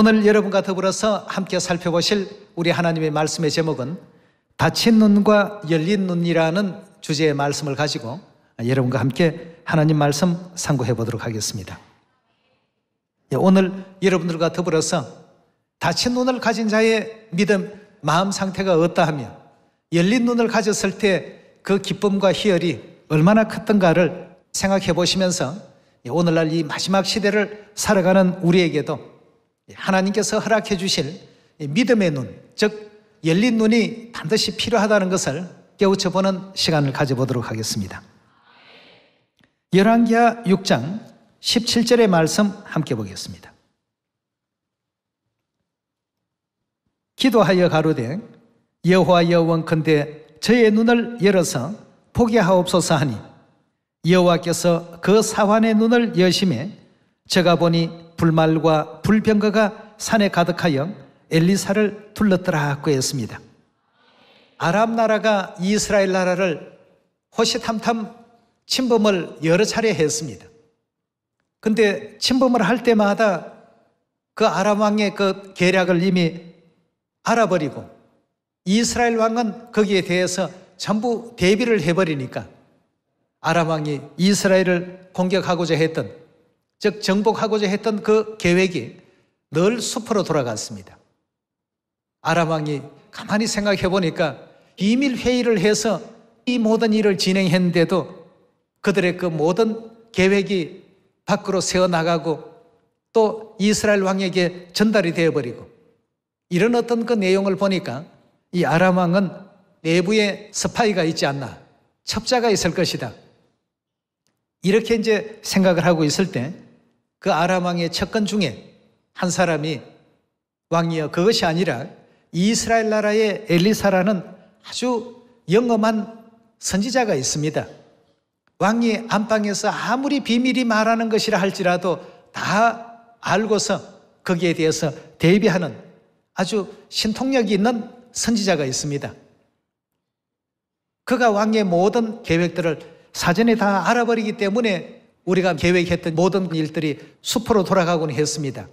오늘 여러분과 더불어서 함께 살펴보실 우리 하나님의 말씀의 제목은 닫힌 눈과 열린 눈이라는 주제의 말씀을 가지고 여러분과 함께 하나님 말씀 상고해 보도록 하겠습니다. 예, 오늘 여러분들과 더불어서 닫힌 눈을 가진 자의 믿음, 마음 상태가 어떠하며 열린 눈을 가졌을 때 그 기쁨과 희열이 얼마나 컸던가를 생각해 보시면서 예, 오늘날 이 마지막 시대를 살아가는 우리에게도 예, 하나님께서 허락해 주실 믿음의 눈, 즉 열린 눈이 반드시 필요하다는 것을 깨우쳐보는 시간을 가져보도록 하겠습니다. 열왕기하 6장 17절의 말씀 함께 보겠습니다. 기도하여 가로되 여호와 여원컨대 저의 눈을 열어서 포기 하옵소서 하니 여호와께서 그 사환의 눈을 여심해 제가 보니 불말과 불병거가 산에 가득하여 엘리사를 둘렀더라 고했습니다. 아랍 나라가 이스라엘 나라를 호시탐탐 침범을 여러 차례 했습니다. 근데 침범을 할 때마다 그 아랍 왕의 그 계략을 이미 알아버리고 이스라엘 왕은 거기에 대해서 전부 대비를 해버리니까 아랍 왕이 이스라엘을 공격하고자 했던 즉 정복하고자 했던 그 계획이 늘 숲으로 돌아갔습니다. 아람 왕이 가만히 생각해 보니까 이밀 회의를 해서 이 모든 일을 진행했는데도 그들의 그 모든 계획이 밖으로 세어 나가고 또 이스라엘 왕에게 전달이 되어 버리고 이런 어떤 그 내용을 보니까 이 아람 왕은 내부에 스파이가 있지 않나 첩자가 있을 것이다. 이렇게 이제 생각을 하고 있을 때그 아람 왕의 척근 중에 한 사람이 왕이여 그것이 아니라 이스라엘 나라의 엘리사라는 아주 영험한 선지자가 있습니다. 왕이 안방에서 아무리 비밀이 말하는 것이라 할지라도 다 알고서 거기에 대해서 대비하는 아주 신통력이 있는 선지자가 있습니다. 그가 왕의 모든 계획들을 사전에 다 알아버리기 때문에 우리가 계획했던 모든 일들이 수포로 돌아가곤 했습니다.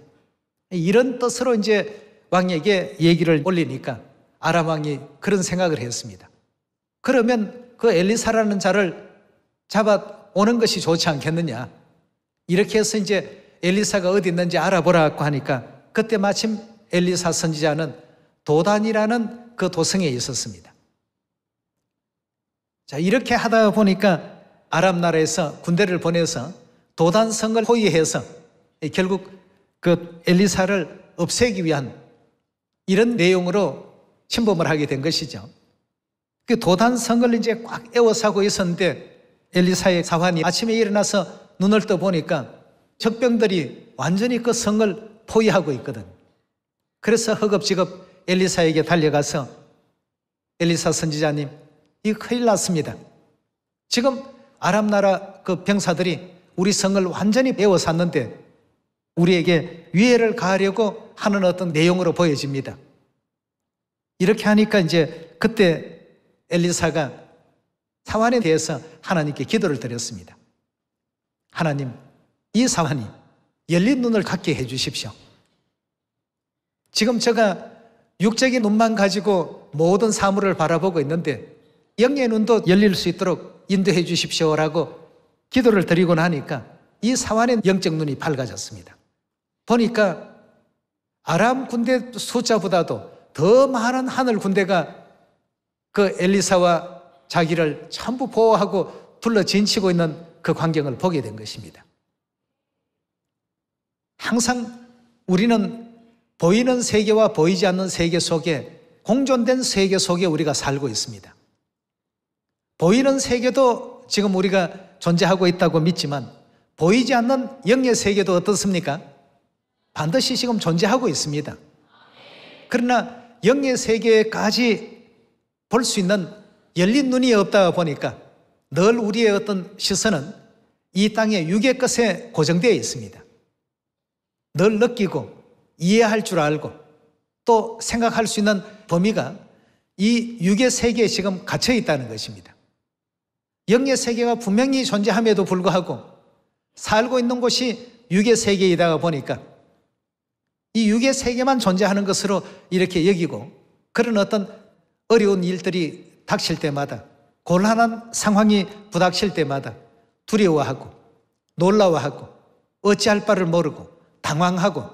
이런 뜻으로 이제 왕에게 얘기를 올리니까 아람 왕이 그런 생각을 했습니다. 그러면 그 엘리사라는 자를 잡아 오는 것이 좋지 않겠느냐. 이렇게 해서 이제 엘리사가 어디 있는지 알아보라고 하니까 그때 마침 엘리사 선지자는 도단이라는 그 도성에 있었습니다. 자, 이렇게 하다 보니까 아랍 나라에서 군대를 보내서 도단성을 포위해서 결국 그 엘리사를 없애기 위한 이런 내용으로 침범을 하게 된 것이죠. 그 도단성을 이제 꽉 에워싸고 있었는데 엘리사의 사환이 아침에 일어나서 눈을 떠보니까 적병들이 완전히 그 성을 포위하고 있거든. 그래서 허겁지겁 엘리사에게 달려가서 엘리사 선지자님, 이 큰일 났습니다. 지금 아랍 나라 그 병사들이 우리 성을 완전히 배워샀는데 우리에게 위해를 가하려고 하는 어떤 내용으로 보여집니다. 이렇게 하니까 이제 그때 엘리사가 사환에 대해서 하나님께 기도를 드렸습니다. 하나님, 이 사환이 열린 눈을 갖게 해 주십시오. 지금 제가 육적인 눈만 가지고 모든 사물을 바라보고 있는데 영의 눈도 열릴 수 있도록 인도해 주십시오라고 기도를 드리고 나니까 이 사환의 영적 눈이 밝아졌습니다. 보니까 아람 군대 숫자보다도 더 많은 하늘 군대가 그 엘리사와 자기를 전부 보호하고 둘러 진치고 있는 그 광경을 보게 된 것입니다. 항상 우리는 보이는 세계와 보이지 않는 세계 속에 공존된 세계 속에 우리가 살고 있습니다. 보이는 세계도 지금 우리가 존재하고 있다고 믿지만 보이지 않는 영의 세계도 어떻습니까? 반드시 지금 존재하고 있습니다. 그러나 영의 세계까지 볼 수 있는 열린 눈이 없다 보니까 늘 우리의 어떤 시선은 이 땅의 육의 것에 고정되어 있습니다. 늘 느끼고 이해할 줄 알고 또 생각할 수 있는 범위가 이 육의 세계에 지금 갇혀 있다는 것입니다. 영의 세계가 분명히 존재함에도 불구하고 살고 있는 곳이 육의 세계이다 보니까 이 육의 세계만 존재하는 것으로 이렇게 여기고 그런 어떤 어려운 일들이 닥칠 때마다 곤란한 상황이 부닥칠 때마다 두려워하고 놀라워하고 어찌할 바를 모르고 당황하고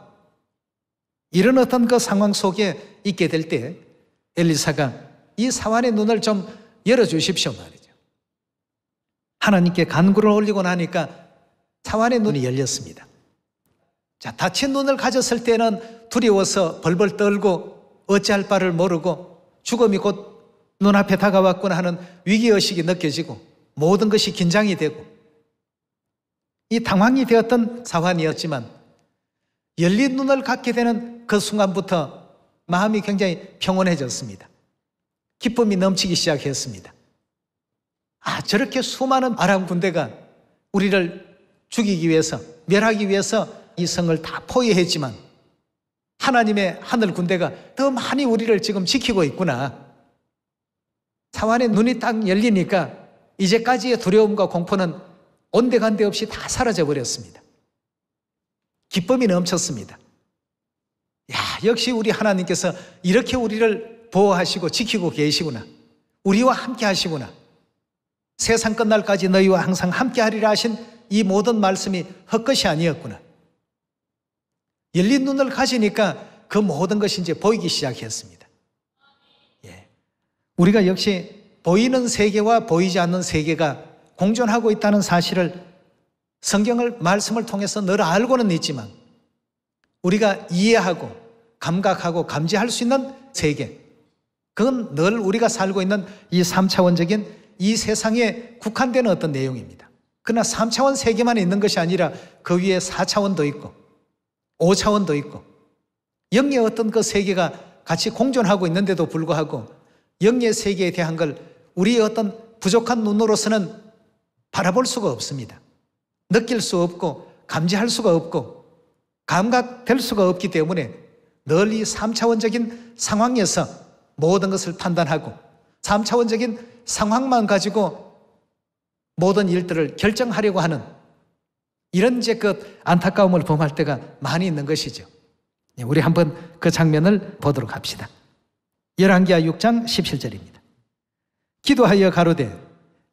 이런 어떤 그 상황 속에 있게 될 때 엘리사가 이 사환의 눈을 좀 열어주십시오 말이죠. 하나님께 간구를 올리고 나니까 사환의 눈이 열렸습니다. 자, 다친 눈을 가졌을 때는 두려워서 벌벌 떨고 어찌할 바를 모르고 죽음이 곧 눈앞에 다가왔구나 하는 위기의식이 느껴지고 모든 것이 긴장이 되고 이 당황이 되었던 사환이었지만 열린 눈을 갖게 되는 그 순간부터 마음이 굉장히 평온해졌습니다. 기쁨이 넘치기 시작했습니다. 저렇게 수많은 아람 군대가 우리를 죽이기 위해서, 멸하기 위해서 이 성을 다 포위했지만 하나님의 하늘 군대가 더 많이 우리를 지금 지키고 있구나. 사환의 눈이 딱 열리니까 이제까지의 두려움과 공포는 온데간데 없이 다 사라져 버렸습니다. 기쁨이 넘쳤습니다. 야, 역시 우리 하나님께서 이렇게 우리를 보호하시고 지키고 계시구나. 우리와 함께 하시구나. 세상 끝날까지 너희와 항상 함께하리라 하신 이 모든 말씀이 헛것이 아니었구나. 열린 눈을 가지니까 그 모든 것이 이제 보이기 시작했습니다. 예. 우리가 역시 보이는 세계와 보이지 않는 세계가 공존하고 있다는 사실을 성경을, 말씀을 통해서 늘 알고는 있지만 우리가 이해하고 감각하고 감지할 수 있는 세계. 그건 늘 우리가 살고 있는 이 3차원적인 이 세상에 국한되는 어떤 내용입니다. 그러나 3차원 세계만 있는 것이 아니라 그 위에 4차원도 있고 5차원도 있고 영의 어떤 그 세계가 같이 공존하고 있는데도 불구하고 영의 세계에 대한 걸 우리의 어떤 부족한 눈으로서는 바라볼 수가 없습니다. 느낄 수 없고 감지할 수가 없고 감각될 수가 없기 때문에 널리 3차원적인 상황에서 모든 것을 판단하고 3차원적인 상황만 가지고 모든 일들을 결정하려고 하는 이런 이제 그 안타까움을 범할 때가 많이 있는 것이죠. 예, 우리 한번 그 장면을 보도록 합시다. 11기하 6장 17절입니다. 기도하여 가로되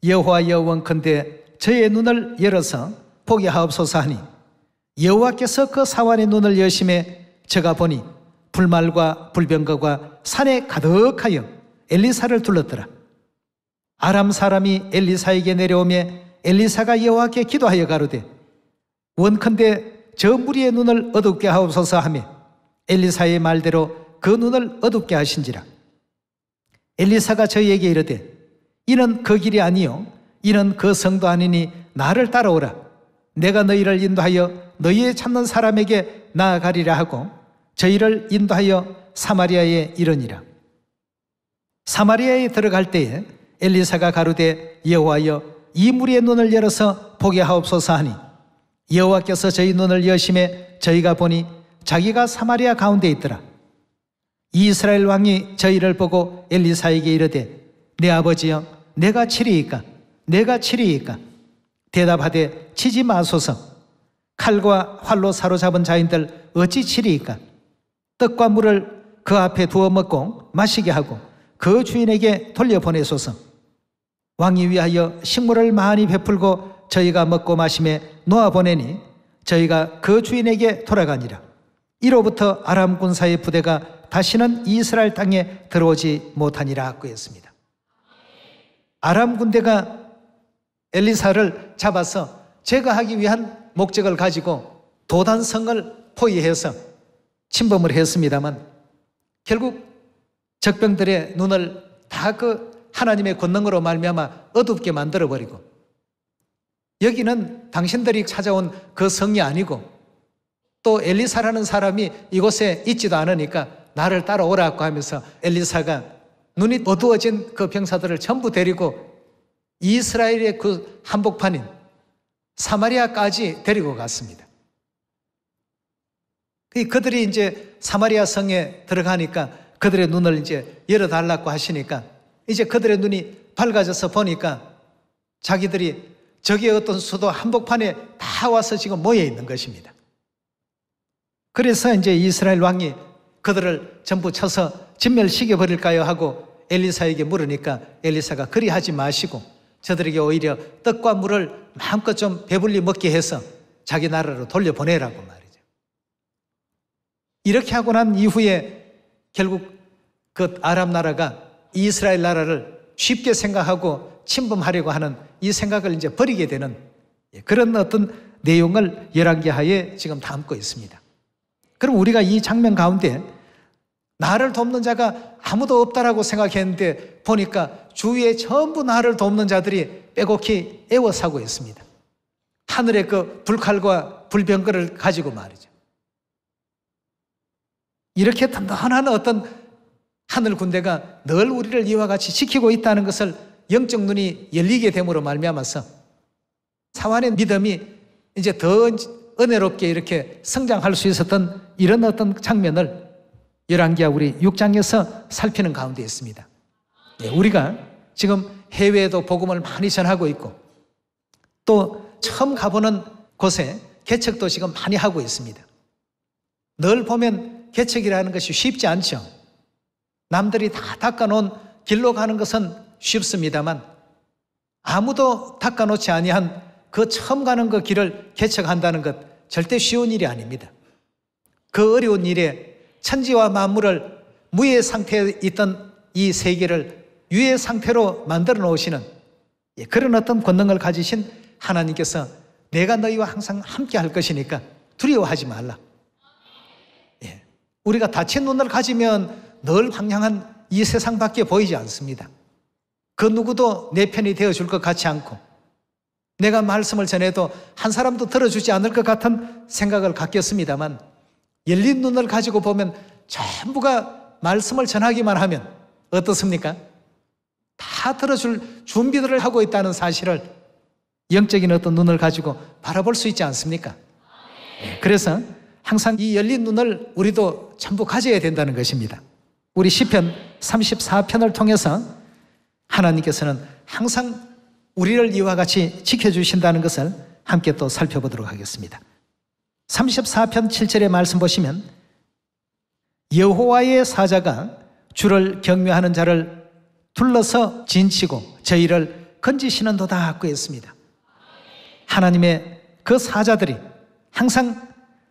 여호와여 원컨대 저의 눈을 열어서 포기 하옵소서 하니 여호와께서 그 사환의 눈을 여심해 제가 보니 불말과 불병거가 산에 가득하여 엘리사를 둘렀더라. 아람 사람이 엘리사에게 내려오매 엘리사가 여호와께 기도하여 가로되 원컨대 저 무리의 눈을 어둡게 하옵소서 하며 엘리사의 말대로 그 눈을 어둡게 하신지라 엘리사가 저에게 이르되 이는 그 길이 아니요 이는 그 성도 아니니 나를 따라오라 내가 너희를 인도하여 너희의 찾는 사람에게 나아가리라 하고 저희를 인도하여 사마리아에 이르니라 사마리아에 들어갈 때에 엘리사가 가로되 여호와여 이 무리의 눈을 열어서 보게 하옵소서 하니 여호와께서 저희 눈을 여심해 저희가 보니 자기가 사마리아 가운데 있더라. 이스라엘 왕이 저희를 보고 엘리사에게 이르되 내 아버지여 내가 치리이까 내가 치리이까 대답하되 치지 마소서 칼과 활로 사로잡은 자인들 어찌 치리이까 떡과 물을 그 앞에 두어 먹고 마시게 하고 그 주인에게 돌려보내소서. 왕이 위하여 식물을 많이 베풀고 저희가 먹고 마심에 놓아보내니 저희가 그 주인에게 돌아가니라. 이로부터 아람 군사의 부대가 다시는 이스라엘 땅에 들어오지 못하니라 구했습니다. 아람 군대가 엘리사를 잡아서 제거하기 위한 목적을 가지고 도단성을 포위해서 침범을 했습니다만 결국 적병들의 눈을 다 그 하나님의 권능으로 말미암아 어둡게 만들어 버리고 여기는 당신들이 찾아온 그 성이 아니고 또 엘리사라는 사람이 이곳에 있지도 않으니까 나를 따라오라고 하면서 엘리사가 눈이 어두워진 그 병사들을 전부 데리고 이스라엘의 그 한복판인 사마리아까지 데리고 갔습니다. 그들이 이제 사마리아 성에 들어가니까 그들의 눈을 이제 열어달라고 하시니까 이제 그들의 눈이 밝아져서 보니까 자기들이 저기의 어떤 수도 한복판에 다 와서 지금 모여 있는 것입니다. 그래서 이제 이스라엘 왕이 그들을 전부 쳐서 진멸시켜 버릴까요 하고 엘리사에게 물으니까 엘리사가 그리하지 마시고 저들에게 오히려 떡과 물을 마음껏 좀 배불리 먹게 해서 자기 나라로 돌려보내라고 말이죠. 이렇게 하고 난 이후에 결국 그 아랍 나라가 이스라엘 나라를 쉽게 생각하고 침범하려고 하는 이 생각을 이제 버리게 되는 예, 그런 어떤 내용을 열왕기하에 지금 담고 있습니다. 그럼 우리가 이 장면 가운데 나를 돕는 자가 아무도 없다라고 생각했는데 보니까 주위에 전부 나를 돕는 자들이 빼곡히 애워싸고 있습니다. 하늘의 그 불칼과 불병거를 가지고 말이죠. 이렇게 든든한 어떤 하늘 군대가 늘 우리를 이와 같이 지키고 있다는 것을 영적 눈이 열리게 됨으로 말미암아서 사환의 믿음이 이제 더 은혜롭게 이렇게 성장할 수 있었던 이런 어떤 장면을 열1기와 우리 6장에서 살피는 가운데 있습니다. 예, 우리가 지금 해외에도 복음을 많이 전하고 있고 또 처음 가보는 곳에 개척 도 지금 많이 하고 있습니다. 늘 보면 개척이라는 것이 쉽지 않죠. 남들이 다 닦아놓은 길로 가는 것은 쉽습니다만 아무도 닦아놓지 아니한 그 처음 가는 그 길을 개척한다는 것 절대 쉬운 일이 아닙니다. 그 어려운 일에 천지와 만물을 무의 상태에 있던 이 세계를 유의 상태로 만들어 놓으시는 예, 그런 어떤 권능을 가지신 하나님께서 내가 너희와 항상 함께 할 것이니까 두려워하지 말라. 우리가 다친 눈을 가지면 늘 황량한 이 세상밖에 보이지 않습니다. 그 누구도 내 편이 되어줄 것 같지 않고 내가 말씀을 전해도 한 사람도 들어주지 않을 것 같은 생각을 갖겠습니다만 열린 눈을 가지고 보면 전부가 말씀을 전하기만 하면 어떻습니까? 다 들어줄 준비들을 하고 있다는 사실을 영적인 어떤 눈을 가지고 바라볼 수 있지 않습니까? 그래서 항상 이 열린 눈을 우리도 전부 가져야 된다는 것입니다. 우리 시편 34편을 통해서 하나님께서는 항상 우리를 이와 같이 지켜주신다는 것을 함께 또 살펴보도록 하겠습니다. 34편 7절의 말씀 보시면 여호와의 사자가 주를 경외하는 자를 둘러서 진치고 저희를 건지시는도다 꾸했습니다. 하나님의 그 사자들이 항상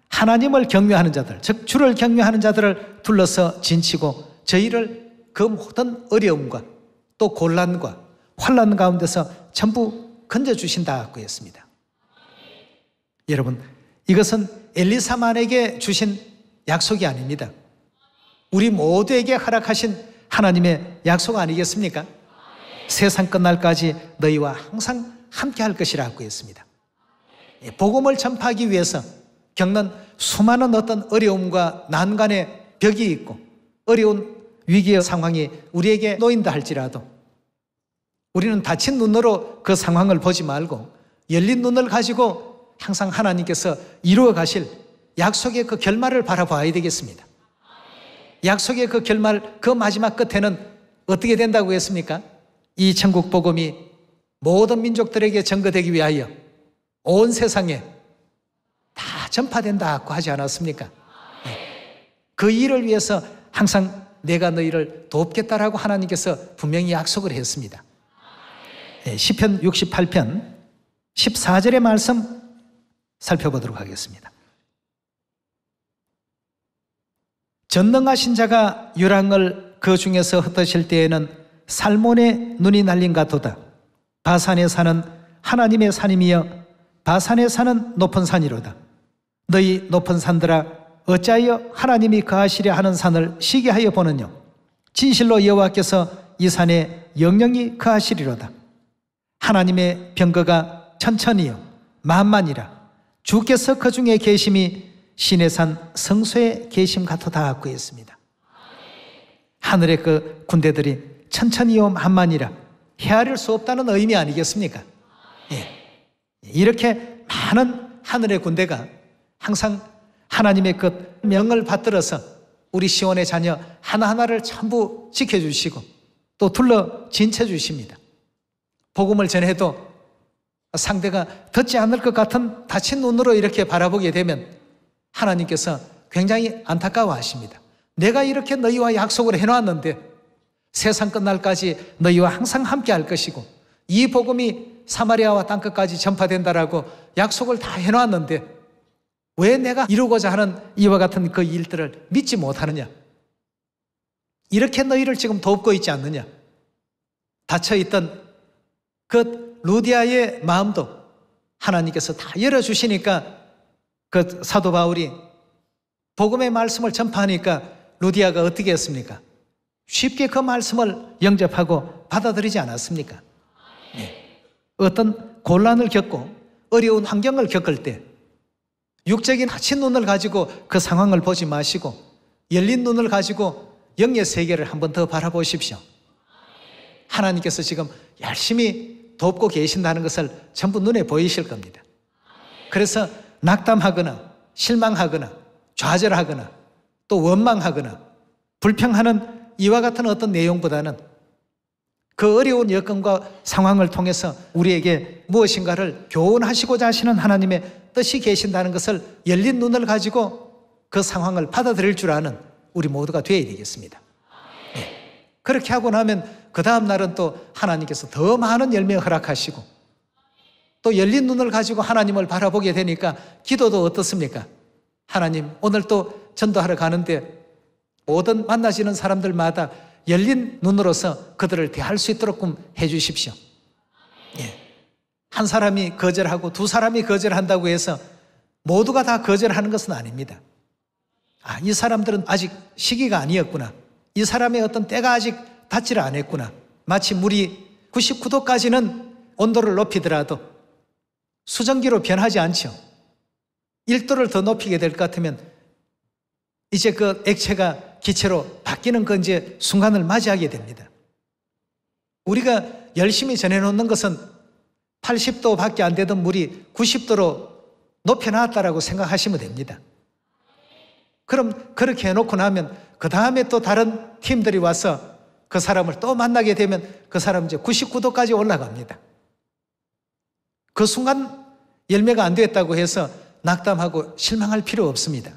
하나님을 경외하는 자들, 즉 주를 경외하는 자들을 둘러서 진치고 저희를 그 모든 어려움과 또 곤란과 환란 가운데서 전부 건져 주신다고 했습니다. 여러분, 이것은 엘리사만에게 주신 약속이 아닙니다. 우리 모두에게 허락하신 하나님의 약속 아니겠습니까? 세상 끝날까지 너희와 항상 함께 할 것이라고 했습니다. 복음을 전파하기 위해서 겪는 수많은 어떤 어려움과 난간의 벽이 있고 어려운 위기의 상황이 우리에게 놓인다 할지라도 우리는 닫힌 눈으로 그 상황을 보지 말고 열린 눈을 가지고 항상 하나님께서 이루어 가실 약속의 그 결말을 바라봐야 되겠습니다. 약속의 그 결말, 그 마지막 끝에는 어떻게 된다고 했습니까? 이 천국 복음이 모든 민족들에게 전거되기 위하여 온 세상에 다 전파된다고 하지 않았습니까? 네. 그 일을 위해서 항상 내가 너희를 돕겠다라고 하나님께서 분명히 약속을 했습니다. 1 0편 68편 14절의 말씀 살펴보도록 하겠습니다. 전능하신 자가 유랑을 그 중에서 흩어질 때에는 살몬의 눈이 날린 같도다. 바산의 산은 하나님의 산이며 바산의 산은 높은 산이로다. 너희 높은 산들아 어찌하여 하나님이 거하시려 하는 산을 시기하여 보느냐 진실로 여호와께서 이 산에 영영히 거하시리로다 하나님의 병거가 천천히요 만만이라 주께서 그 중에 계심이 시내산 성소의 계심 같아다 하고 있습니다 하늘의 그 군대들이 천천히요 만만이라 헤아릴 수 없다는 의미 아니겠습니까? 예. 이렇게 많은 하늘의 군대가 항상 하나님의 그 명을 받들어서 우리 시온의 자녀 하나하나를 전부 지켜주시고 또 둘러 진채 주십니다. 복음을 전해도 상대가 듣지 않을 것 같은 다친 눈으로 이렇게 바라보게 되면 하나님께서 굉장히 안타까워 하십니다. 내가 이렇게 너희와 약속을 해놓았는데 세상 끝날까지 너희와 항상 함께 할 것이고 이 복음이 사마리아와 땅끝까지 전파된다라고 약속을 다 해놓았는데 왜 내가 이루고자 하는 이와 같은 그 일들을 믿지 못하느냐? 이렇게 너희를 지금 돕고 있지 않느냐? 닫혀있던 그 루디아의 마음도 하나님께서 다 열어주시니까 그 사도 바울이 복음의 말씀을 전파하니까 루디아가 어떻게 했습니까? 쉽게 그 말씀을 영접하고 받아들이지 않았습니까? 네. 어떤 곤란을 겪고 어려운 환경을 겪을 때 육적인 하친 눈을 가지고 그 상황을 보지 마시고 열린 눈을 가지고 영의 세계를 한 번 더 바라보십시오. 하나님께서 지금 열심히 돕고 계신다는 것을 전부 눈에 보이실 겁니다. 그래서 낙담하거나 실망하거나 좌절하거나 또 원망하거나 불평하는 이와 같은 어떤 내용보다는 그 어려운 여건과 상황을 통해서 우리에게 무엇인가를 교훈하시고자 하시는 하나님의 뜻이 계신다는 것을 열린 눈을 가지고 그 상황을 받아들일 줄 아는 우리 모두가 되어야 되겠습니다. 네. 그렇게 하고 나면 그 다음 날은 또 하나님께서 더 많은 열매 허락하시고 또 열린 눈을 가지고 하나님을 바라보게 되니까 기도도 어떻습니까? 하나님, 오늘 또 전도하러 가는데 모든 만나시는 사람들마다 열린 눈으로서 그들을 대할 수 있도록 해 주십시오. 예. 한 사람이 거절하고 두 사람이 거절한다고 해서 모두가 다 거절하는 것은 아닙니다. 아, 이 사람들은 아직 시기가 아니었구나. 이 사람의 어떤 때가 아직 닿지를 않았구나. 마치 물이 99도까지는 온도를 높이더라도 수정기로 변하지 않죠. 1도를 더 높이게 될 것 같으면 이제 그 액체가 기체로 바뀌는 건 그 이제 순간을 맞이하게 됩니다. 우리가 열심히 전해놓는 것은 80도 밖에 안 되던 물이 90도로 높여놨다라고 생각하시면 됩니다. 그럼 그렇게 해놓고 나면 그 다음에 또 다른 팀들이 와서 그 사람을 또 만나게 되면 그 사람 이제 99도까지 올라갑니다. 그 순간 열매가 안 됐다고 해서 낙담하고 실망할 필요 없습니다.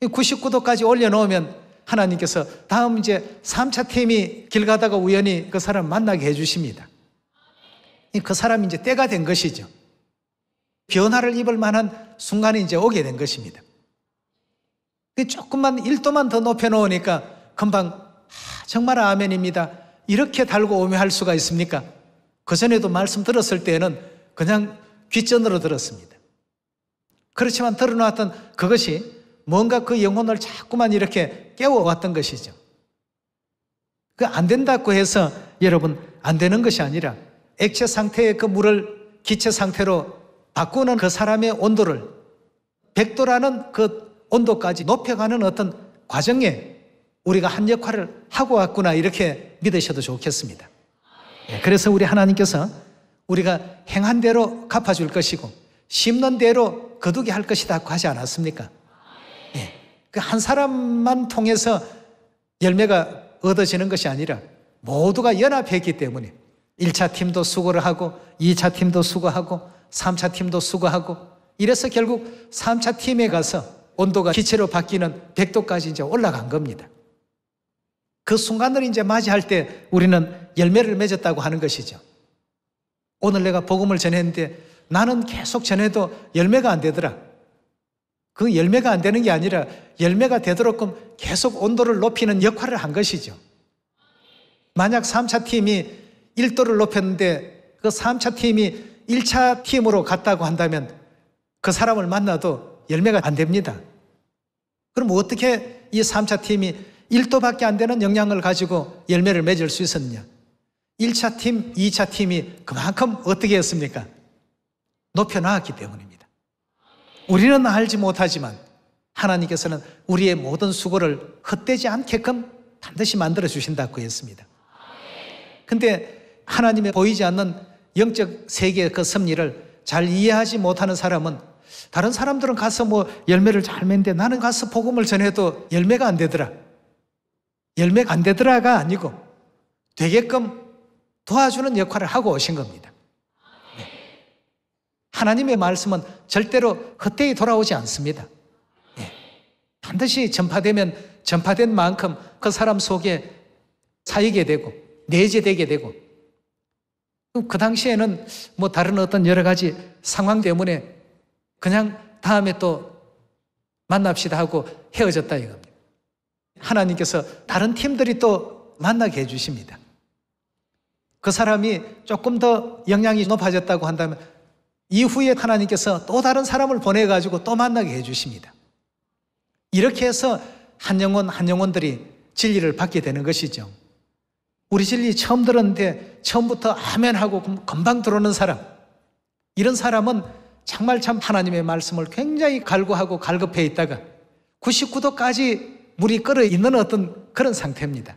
99도까지 올려놓으면 하나님께서 다음 이제 3차 팀이 길 가다가 우연히 그 사람 을 만나게 해주십니다. 그 사람이 이제 때가 된 것이죠. 변화를 입을 만한 순간이 이제 오게 된 것입니다. 조금만 1도만 더 높여놓으니까 금방 아, 정말 아멘입니다. 이렇게 달고 오며할 수가 있습니까? 그전에도 말씀 들었을 때는 에 그냥 귀전으로 들었습니다. 그렇지만 들어놨던 그것이 뭔가 그 영혼을 자꾸만 이렇게 깨워왔던 것이죠. 그 안 된다고 해서 여러분 안 되는 것이 아니라 액체 상태의 그 물을 기체 상태로 바꾸는 그 사람의 온도를 100도라는 그 온도까지 높여가는 어떤 과정에 우리가 한 역할을 하고 왔구나 이렇게 믿으셔도 좋겠습니다. 예, 그래서 우리 하나님께서 우리가 행한 대로 갚아줄 것이고 심는 대로 거두게 할 것이다 하지 않았습니까? 그한 사람만 통해서 열매가 얻어지는 것이 아니라 모두가 연합했기 때문에 1차 팀도 수고를 하고 2차 팀도 수고하고 3차 팀도 수고하고 이래서 결국 3차 팀에 가서 온도가 기체로 바뀌는 100도까지 이제 올라간 겁니다. 그 순간을 이제 맞이할 때 우리는 열매를 맺었다고 하는 것이죠. 오늘 내가 복음을 전했는데 나는 계속 전해도 열매가 안 되더라. 그 열매가 안 되는 게 아니라 열매가 되도록끔 계속 온도를 높이는 역할을 한 것이죠. 만약 3차 팀이 1도를 높였는데 그 3차 팀이 1차 팀으로 갔다고 한다면 그 사람을 만나도 열매가 안 됩니다. 그럼 어떻게 이 3차 팀이 1도밖에 안 되는 영향을 가지고 열매를 맺을 수 있었느냐? 1차 팀, 2차 팀이 그만큼 어떻게 했습니까? 높여놨기 때문입니다. 우리는 알지 못하지만 하나님께서는 우리의 모든 수고를 헛되지 않게끔 반드시 만들어 주신다고 했습니다. 근데 하나님의 보이지 않는 영적 세계의 그 섭리를 잘 이해하지 못하는 사람은 다른 사람들은 가서 뭐 열매를 잘 맺는데 나는 가서 복음을 전해도 열매가 안 되더라. 열매가 안 되더라가 아니고 되게끔 도와주는 역할을 하고 오신 겁니다. 하나님의 말씀은 절대로 헛되이 돌아오지 않습니다. 예. 반드시 전파되면 전파된 만큼 그 사람 속에 사이게 되고 내재되게 되고 그 당시에는 뭐 다른 어떤 여러 가지 상황 때문에 그냥 다음에 또 만납시다 하고 헤어졌다 이겁니다. 하나님께서 다른 팀들이 또 만나게 해주십니다. 그 사람이 조금 더 영향이 높아졌다고 한다면 이후에 하나님께서 또 다른 사람을 보내가지고 또 만나게 해주십니다. 이렇게 해서 한 영혼 한 영혼들이 진리를 받게 되는 것이죠. 우리 진리 처음 들었는데 처음부터 아멘하고 금방 들어오는 사람. 이런 사람은 정말 참 하나님의 말씀을 굉장히 갈구하고 갈급해 있다가 99도까지 물이 끓어 있는 어떤 그런 상태입니다.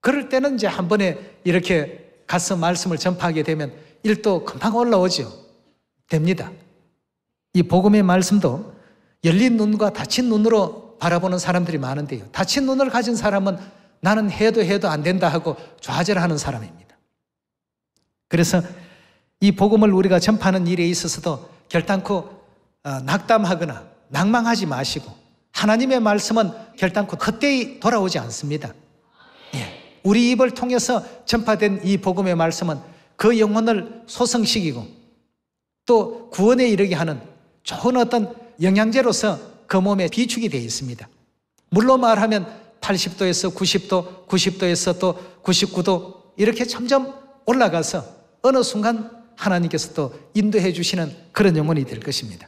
그럴 때는 이제 한 번에 이렇게 가서 말씀을 전파하게 되면 1도 금방 올라오죠. 됩니다. 이 복음의 말씀도 열린 눈과 닫힌 눈으로 바라보는 사람들이 많은데요. 닫힌 눈을 가진 사람은 나는 해도 해도 안 된다 하고 좌절하는 사람입니다. 그래서 이 복음을 우리가 전파하는 일에 있어서도 결단코 어, 낙담하거나 낭망하지 마시고 하나님의 말씀은 결단코 그때이 돌아오지 않습니다. 예. 우리 입을 통해서 전파된 이 복음의 말씀은 그 영혼을 소성시키고 또 구원에 이르게 하는 좋은 어떤 영양제로서 그 몸에 비축이 되어 있습니다. 물로 말하면 80도에서 90도, 90도에서 또 99도 이렇게 점점 올라가서 어느 순간 하나님께서 또 인도해 주시는 그런 영혼이 될 것입니다.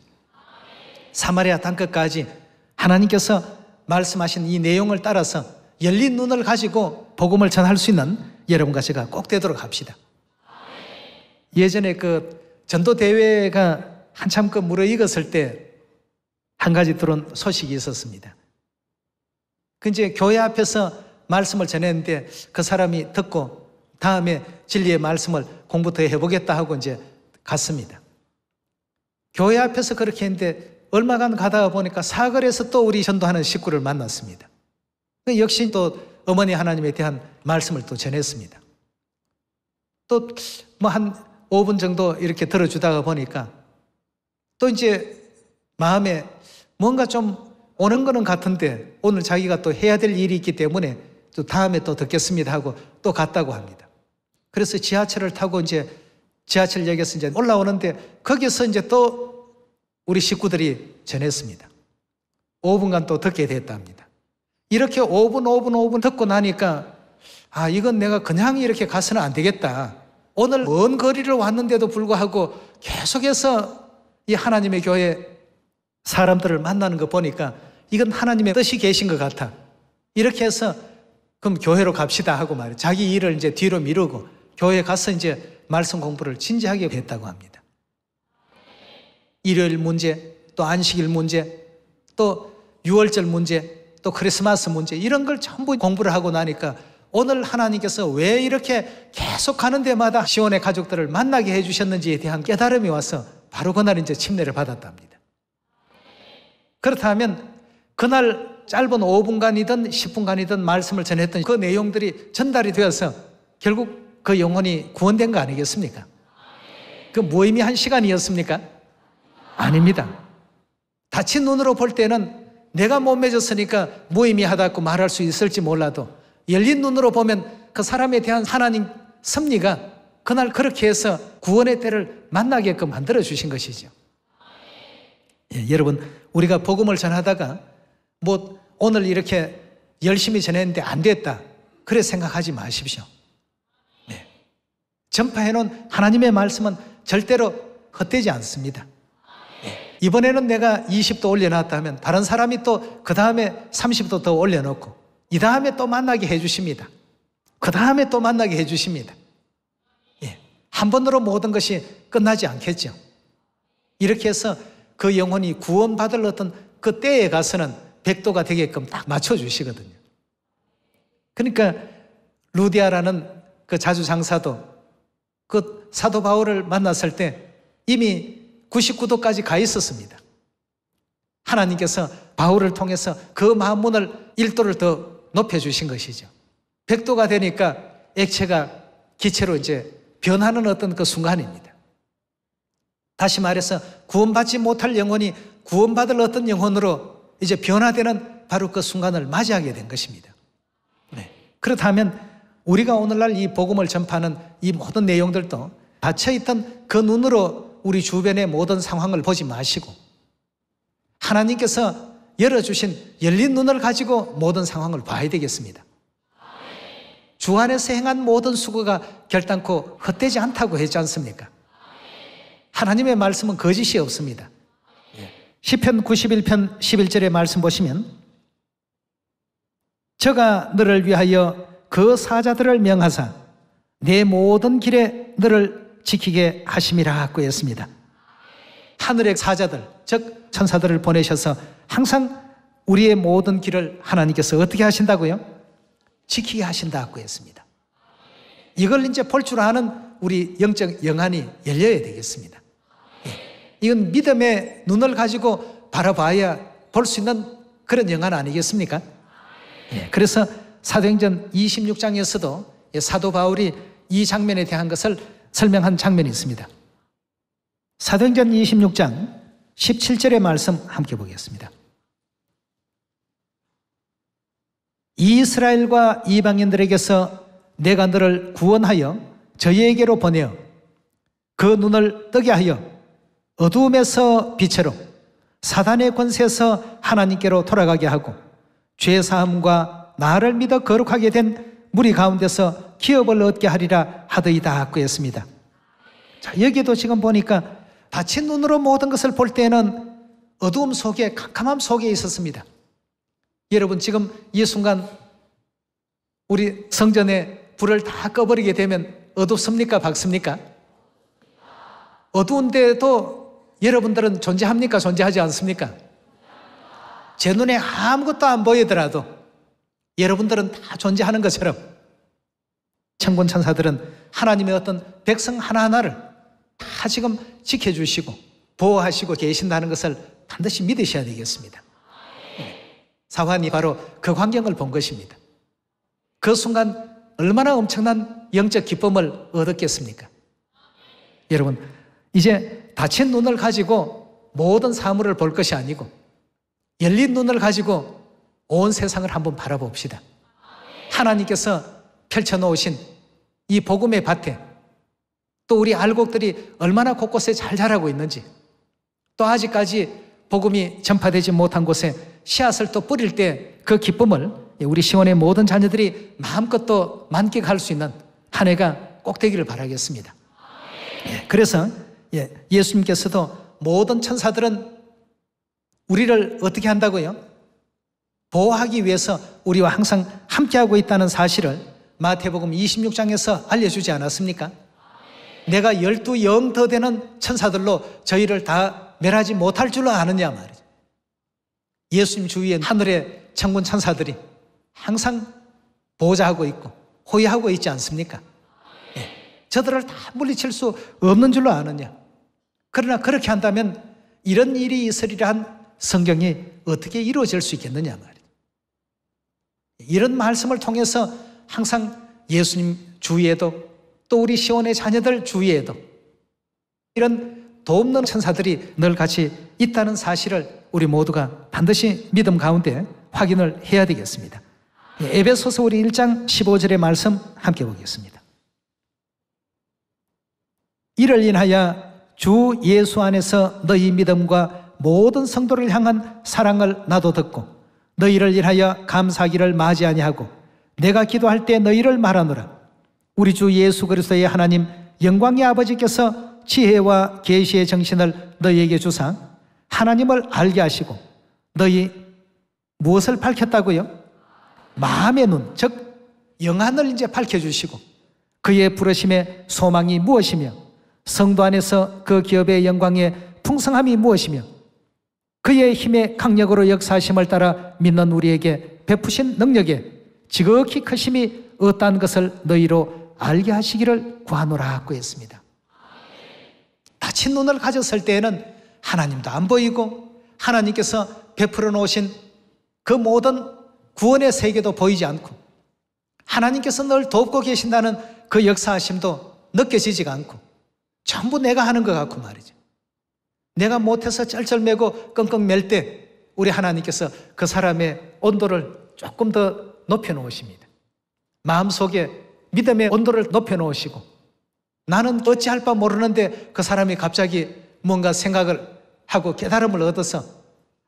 사마리아 땅끝까지 하나님께서 말씀하신 이 내용을 따라서 열린 눈을 가지고 복음을 전할 수 있는 여러분과 제가 꼭 되도록 합시다. 예전에 그 전도 대회가 한참 그물어익었을때 한 가지 들어 소식이 있었습니다. 그이 교회 앞에서 말씀을 전했는데 그 사람이 듣고 다음에 진리의 말씀을 공부터 해보겠다 하고 이제 갔습니다. 교회 앞에서 그렇게 했는데 얼마간 가다가 보니까 사거리에서 또 우리 전도하는 식구를 만났습니다. 그 역시 또 어머니 하나님에 대한 말씀을 또 전했습니다. 또뭐한 5분 정도 이렇게 들어주다가 보니까 또 이제 마음에 뭔가 좀 오는 거는 같은데 오늘 자기가 또 해야 될 일이 있기 때문에 또 다음에 또 듣겠습니다 하고 또 갔다고 합니다. 그래서 지하철을 타고 이제 지하철역에서 이제 올라오는데 거기서 이제 또 우리 식구들이 전했습니다. 5분간 또 듣게 됐답니다. 이렇게 5분, 5분, 5분 듣고 나니까 아, 이건 내가 그냥 이렇게 가서는 안 되겠다. 오늘 먼 거리를 왔는데도 불구하고 계속해서 이 하나님의 교회 사람들을 만나는 거 보니까 이건 하나님의 뜻이 계신 것 같아. 이렇게 해서 그럼 교회로 갑시다 하고 말이야 자기 일을 이제 뒤로 미루고 교회 가서 이제 말씀 공부를 진지하게 했다고 합니다. 일요일 문제, 또 안식일 문제, 또 6월절 문제, 또 크리스마스 문제 이런 걸 전부 공부를 하고 나니까 오늘 하나님께서 왜 이렇게 계속 하는 데마다 시온의 가족들을 만나게 해주셨는지에 대한 깨달음이 와서 바로 그날 이제 침례를 받았답니다. 그렇다면 그날 짧은 5분간이든 10분간이든 말씀을 전했던 그 내용들이 전달이 되어서 결국 그 영혼이 구원된 거 아니겠습니까? 그 무의미한 시간이었습니까? 아닙니다. 다친 눈으로 볼 때는 내가 못 맺었으니까 무의미하다고 말할 수 있을지 몰라도 열린 눈으로 보면 그 사람에 대한 하나님 섭리가 그날 그렇게 해서 구원의 때를 만나게끔 만들어 주신 것이죠. 예, 여러분, 우리가 복음을 전하다가 뭐 오늘 이렇게 열심히 전했는데 안 됐다. 그래 생각하지 마십시오. 예. 전파해 놓은 하나님의 말씀은 절대로 헛되지 않습니다. 예. 이번에는 내가 20도 올려놨다 하면 다른 사람이 또 그 다음에 30도 더 올려놓고 이 다음에 또 만나게 해주십니다. 그 다음에 또 만나게 해주십니다. 예. 한 번으로 모든 것이 끝나지 않겠죠. 이렇게 해서 그 영혼이 구원받을 어떤 그 때에 가서는 백도가 되게끔 딱 맞춰주시거든요. 그러니까 루디아라는 그 자주 장사도 그 사도 바울을 만났을 때 이미 99도까지 가 있었습니다. 하나님께서 바울을 통해서 그 마음문을 1도를 더 높여주신 것이죠. 백도가 되니까 액체가 기체로 이제 변하는 어떤 그 순간입니다. 다시 말해서 구원받지 못할 영혼이 구원받을 어떤 영혼으로 이제 변화되는 바로 그 순간을 맞이하게 된 것입니다. 네. 그렇다면 우리가 오늘날 이 복음을 전파하는 이 모든 내용들도 닫혀있던 그 눈으로 우리 주변의 모든 상황을 보지 마시고 하나님께서 열어주신 열린 눈을 가지고 모든 상황을 봐야 되겠습니다. 주 안에서 행한 모든 수고가 결단코 헛되지 않다고 했지 않습니까? 하나님의 말씀은 거짓이 없습니다. 10편 91편 11절의 말씀 보시면 저가 너를 위하여 그 사자들을 명하사 내 모든 길에 너를 지키게 하심이라 하고 했습니다. 하늘의 사자들, 즉 천사들을 보내셔서 항상 우리의 모든 길을 하나님께서 어떻게 하신다고요? 지키게 하신다고 했습니다. 이걸 이제 볼 줄 아는 우리 영적 영안이 열려야 되겠습니다. 예. 이건 믿음의 눈을 가지고 바라봐야 볼 수 있는 그런 영안 아니겠습니까? 예. 그래서 사도행전 26장에서도 예, 사도 바울이 이 장면에 대한 것을 설명한 장면이 있습니다. 사도행전 26장 17절의 말씀 함께 보겠습니다. 이스라엘과 이방인들에게서 내가 너를 구원하여 저희에게로 보내어 그 눈을 뜨게 하여 어두움에서 빛으로 사단의 권세에서 하나님께로 돌아가게 하고 죄 사함과 나를 믿어 거룩하게 된 무리 가운데서 기업을 얻게 하리라 하더이다 그랬습니다. 자 여기도 지금 보니까 다친 눈으로 모든 것을 볼 때에는 어두움 속에 캄캄함 속에 있었습니다. 여러분 지금 이 순간 우리 성전에 불을 다 꺼버리게 되면 어둡습니까? 밝습니까? 어두운데도 여러분들은 존재합니까? 존재하지 않습니까? 제 눈에 아무것도 안 보이더라도 여러분들은 다 존재하는 것처럼 천군 천사들은 하나님의 어떤 백성 하나하나를 다 지금 지켜주시고 보호하시고 계신다는 것을 반드시 믿으셔야 되겠습니다. 네. 사환이 바로 그 광경을 본 것입니다. 그 순간 얼마나 엄청난 영적 기쁨을 얻었겠습니까? 여러분, 이제 닫힌 눈을 가지고 모든 사물을 볼 것이 아니고 열린 눈을 가지고 온 세상을 한번 바라봅시다. 하나님께서 펼쳐놓으신 이 복음의 밭에 또 우리 알곡들이 얼마나 곳곳에 잘 자라고 있는지 또 아직까지 복음이 전파되지 못한 곳에 씨앗을 또 뿌릴 때 그 기쁨을 예, 우리 시원의 모든 자녀들이 마음껏 또 만끽할 수 있는 한 해가 꼭 되기를 바라겠습니다. 예, 그래서 예, 예수님께서도 모든 천사들은 우리를 어떻게 한다고요? 보호하기 위해서 우리와 항상 함께하고 있다는 사실을 마태복음 26장에서 알려주지 않았습니까? 내가 열두 영 더 되는 천사들로 저희를 다 멸하지 못할 줄로 아느냐 말이죠. 예수님 주위에 하늘의 천군 천사들이 항상 보호하고 있고 호위하고 있지 않습니까? 예. 저들을 다 물리칠 수 없는 줄로 아느냐. 그러나 그렇게 한다면 이런 일이 있으리라 한 성경이 어떻게 이루어질 수 있겠느냐 말이죠. 이런 말씀을 통해서 항상 예수님 주위에도 또 우리 시온의 자녀들 주위에도 이런 돕는 천사들이 늘 같이 있다는 사실을 우리 모두가 반드시 믿음 가운데 확인을 해야 되겠습니다. 예, 에베소서 우리 1장 15절의 말씀 함께 보겠습니다. 이를 인하여 주 예수 안에서 너희 믿음과 모든 성도를 향한 사랑을 나도 듣고 너희를 인하여 감사기를 맞이 아니하고 내가 기도할 때 너희를 말하노라 우리 주 예수 그리스도의 하나님 영광의 아버지께서 지혜와 계시의 정신을 너희에게 주사 하나님을 알게 하시고 너희 무엇을 밝혔다고요? 마음의 눈, 즉 영안을 이제 밝혀주시고 그의 부르심의 소망이 무엇이며 성도 안에서 그 기업의 영광의 풍성함이 무엇이며 그의 힘의 강력으로 역사심을 따라 믿는 우리에게 베푸신 능력에 지극히 크심이 어떠한 것을 너희로 알게 하시기를 구하노라고 했습니다. 다친 눈을 가졌을 때에는 하나님도 안 보이고 하나님께서 베풀어 놓으신 그 모든 구원의 세계도 보이지 않고 하나님께서 널 돕고 계신다는 그 역사하심도 느껴지지가 않고 전부 내가 하는 것 같고 말이죠. 내가 못해서 쩔쩔매고 끙끙 맬때 우리 하나님께서 그 사람의 온도를 조금 더 높여 놓으십니다. 마음속에 믿음의 온도를 높여놓으시고 나는 어찌할 바 모르는데 그 사람이 갑자기 뭔가 생각을 하고 깨달음을 얻어서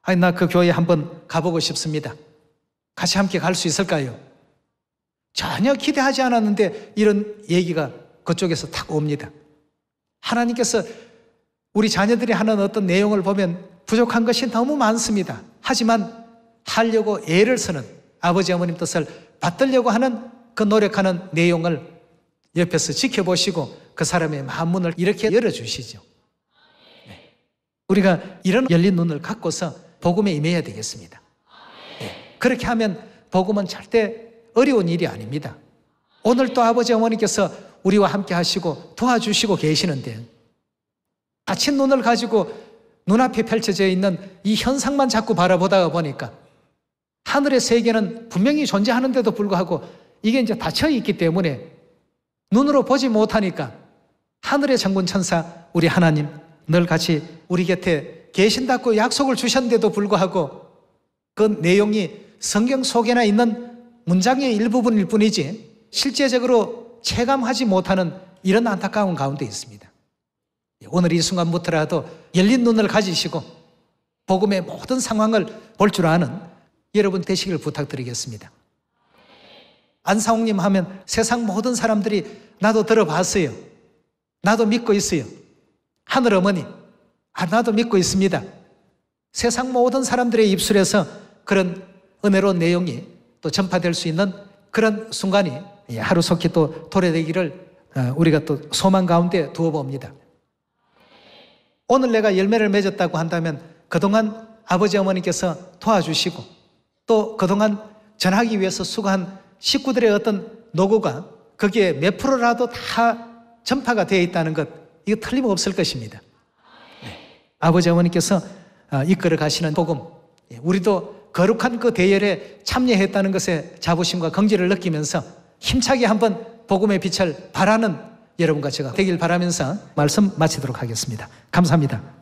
아니, 나그 교회 한번 가보고 싶습니다. 같이 함께 갈 수 있을까요? 전혀 기대하지 않았는데 이런 얘기가 그쪽에서 탁 옵니다. 하나님께서 우리 자녀들이 하는 어떤 내용을 보면 부족한 것이 너무 많습니다. 하지만 하려고 애를 쓰는 아버지 어머님 뜻을 받들려고 하는 그 노력하는 내용을 옆에서 지켜보시고 그 사람의 마음문을 이렇게 열어주시죠. 네. 우리가 이런 열린 눈을 갖고서 복음에 임해야 되겠습니다. 네. 그렇게 하면 복음은 절대 어려운 일이 아닙니다. 오늘 또 아버지 어머니께서 우리와 함께 하시고 도와주시고 계시는데 다친 눈을 가지고 눈앞에 펼쳐져 있는 이 현상만 자꾸 바라보다 보니까 하늘의 세계는 분명히 존재하는데도 불구하고 이게 이제 닫혀 있기 때문에 눈으로 보지 못하니까 하늘의 장군 천사 우리 하나님 늘 같이 우리 곁에 계신다고 약속을 주셨는데도 불구하고 그 내용이 성경 속에나 있는 문장의 일부분일 뿐이지 실제적으로 체감하지 못하는 이런 안타까운 가운데 있습니다. 오늘 이 순간부터라도 열린 눈을 가지시고 복음의 모든 상황을 볼 줄 아는 여러분 되시길 부탁드리겠습니다. 안상욱님 하면 세상 모든 사람들이 나도 들어봤어요. 나도 믿고 있어요. 하늘 어머니, 아, 나도 믿고 있습니다. 세상 모든 사람들의 입술에서 그런 은혜로운 내용이 또 전파될 수 있는 그런 순간이 예, 하루속히 또 도래되기를 어, 우리가 또 소망 가운데 두어 봅니다. 오늘 내가 열매를 맺었다고 한다면 그동안 아버지 어머니께서 도와주시고 또 그동안 전하기 위해서 수고한 식구들의 어떤 노고가 거기에 몇 프로라도 다 전파가 되어 있다는 것, 이거 틀림없을 것입니다. 네. 아버지 어머니께서 아, 이끌어 가시는 복음, 예, 우리도 거룩한 그 대열에 참여했다는 것에 자부심과 긍지를 느끼면서 힘차게 한번 복음의 빛을 바라는 여러분과 제가 되길 바라면서 말씀 마치도록 하겠습니다. 감사합니다.